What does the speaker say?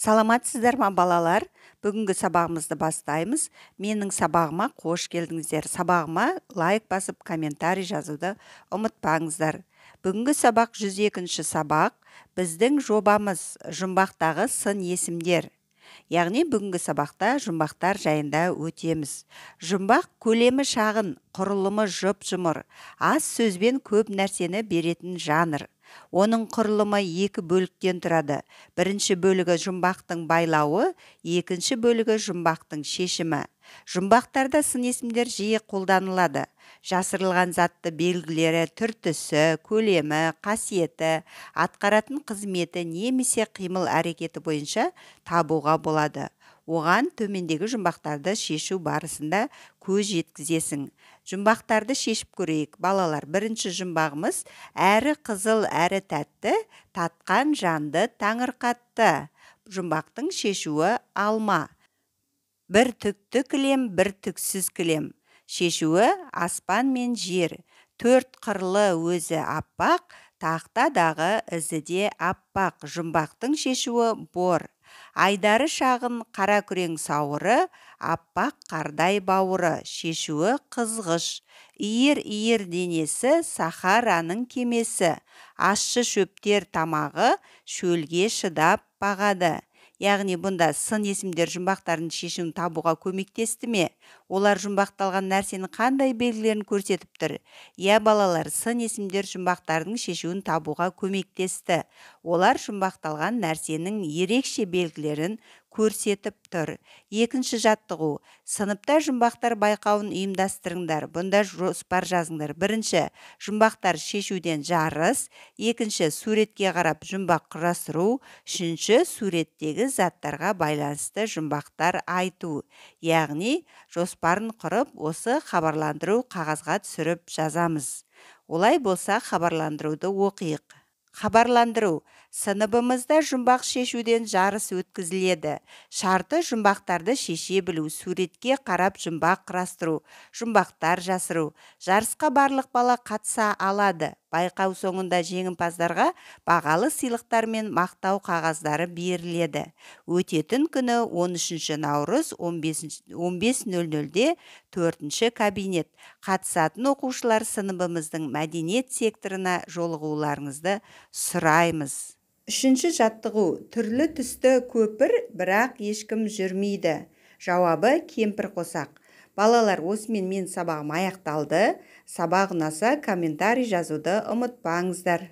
саламатсыздар ма балалар бүгінгі сабағымызды бастаймыз менің сабағыма қош келдіңіздер сабағыма лайк басып комментарий жазуды ұмытпаңыздар бүгінгі сабақ 102 сабақ біздің жобамыз жұмбақтағы сын есімдер яғни бүгінгі сабақта жұмбақтар жайында өтеміз жұмбақ көлемі шағын құрылымы жұп жұмыр аз сөзбен көп нәрсені беретін жанр оның құрылымы екі бөліктен тұрады бірінші бөлігі жұмбақтың байлауы екінші бөлігі жұмбақтың шешімі жұмбақтарда сын есімдер жиі қолданылады жасырылған затты белгілері түр түсі көлемі қасиеті атқаратын қызметі немесе қимыл әрекеті бойынша табуға болады оған төмендегі жұмбақтарды шешу барысында көз жеткізесің жұмбақтарды шешіп көрейік балалар бірінші жұмбағымыз әрі қызыл әрі тәтті татқан жанды таңырқатты жұмбақтың шешуі алма бір түкті кілем бір түксіз кілем шешуі аспан мен жер төрт қырлы өзі аппақ тақтадағы ізі де аппақ жұмбақтың шешуі бор айдары шағын қара күрең сауыры аппақ қардай бауыры шешуі қызғыш иір иір денесі сахараның кемесі ащы шөптер тамағы шөлге шыдап бағады яғни бұнда сын есімдер жұмбақтарын шешімін табуға көмектесті ме олар жұмбақталған нәрсенің қандай белгілерін көрсетіп тұр иә балалар сын есімдер жұмбақтардың шешуін табуға көмектесті олар жұмбақталған нәрсенің ерекше белгілерін көрсетіп тұр екінші жаттығу сыныпта жұмбақтар байқауын ұйымдастырыңдар бұнда жоспар жазыңдар бірінші жұмбақтар шешуден жарыс екінші суретке қарап жұмбақ құрастыру үшінші суреттегі заттарға байланысты жұмбақтар айту яғни жоспарын құрып осы хабарландыру қағазға түсіріп жазамыз олай болса хабарландыруды оқиық хабарландыру сыныбымызда жұмбақ шешуден жарыс өткізіледі шарты жұмбақтарды шеше білу суретке қарап жұмбақ құрастыру жұмбақтар жасыру жарысқа барлық бала қатыса алады байқау соңында жеңімпаздарға бағалы сыйлықтар мен мақтау қағаздары беріледі өтетін күні 13 наурыз нөл нөлде 4 кабинет қатысатын оқушылар сыныбымыздың мәдениет секторына жолығуларыңызды сұраймыз үшінші жаттығу түрлі түсті көпір бірақ ешкім жүрмейді жауабы кемпір қосақ балалар осымен мен сабағым аяқталды сабақ ұнаса комментарий жазуды ұмытпаңыздар